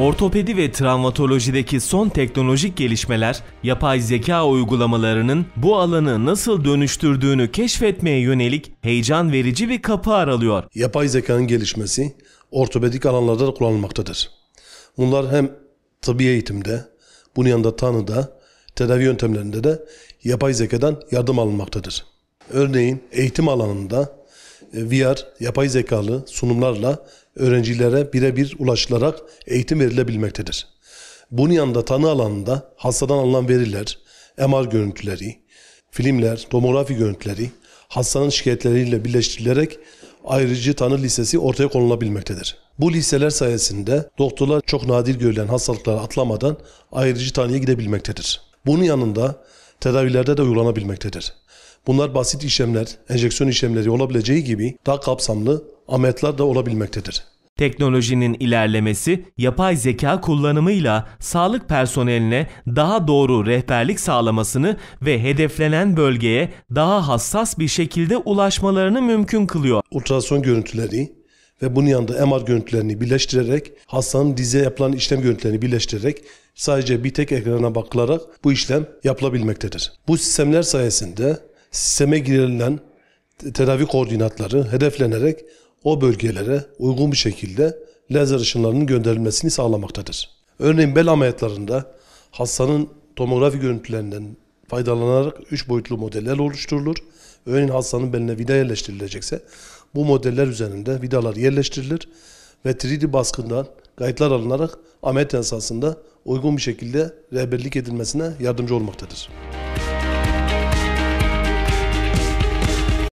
Ortopedi ve travmatolojideki son teknolojik gelişmeler yapay zeka uygulamalarının bu alanı nasıl dönüştürdüğünü keşfetmeye yönelik heyecan verici bir kapı aralıyor. Yapay zekanın gelişmesi ortopedik alanlarda da kullanılmaktadır. Bunlar hem tıbbi eğitimde, bunun yanında tanıda, tedavi yöntemlerinde de yapay zekadan yardım alınmaktadır. Örneğin eğitim alanında e, VR, yapay zekalı sunumlarla öğrencilere birebir ulaşılarak eğitim verilebilmektedir. Bunun yanında tanı alanında hastadan alınan veriler, MR görüntüleri, filmler, tomografi görüntüleri hastanın şikayetleriyle birleştirilerek ayrıcı tanı listesi ortaya konulabilmektedir. Bu listeler sayesinde doktorlar çok nadir görülen hastalıkları atlamadan ayrıcı tanıya gidebilmektedir. Bunun yanında tedavilerde de uygulanabilmektedir. Bunlar basit işlemler, enjeksiyon işlemleri olabileceği gibi daha kapsamlı ameliyatlar da olabilmektedir. Teknolojinin ilerlemesi yapay zeka kullanımıyla sağlık personeline daha doğru rehberlik sağlamasını ve hedeflenen bölgeye daha hassas bir şekilde ulaşmalarını mümkün kılıyor. Ultrason görüntüleri, ve bunun yanında MR görüntülerini birleştirerek hastanın dize yapılan işlem görüntülerini birleştirerek sadece bir tek ekrana bakılarak bu işlem yapılabilmektedir. Bu sistemler sayesinde sisteme girilen tedavi koordinatları hedeflenerek o bölgelere uygun bir şekilde lazer ışınlarının gönderilmesini sağlamaktadır. Örneğin bel ameliyatlarında hastanın tomografi görüntülerinden faydalanarak 3 boyutlu modeller oluşturulur. Örneğin hastanın beline vida yerleştirilecekse bu modeller üzerinde vidalar yerleştirilir ve 3D baskından kayıtlar alınarak ameliyat esasında uygun bir şekilde rehberlik edilmesine yardımcı olmaktadır.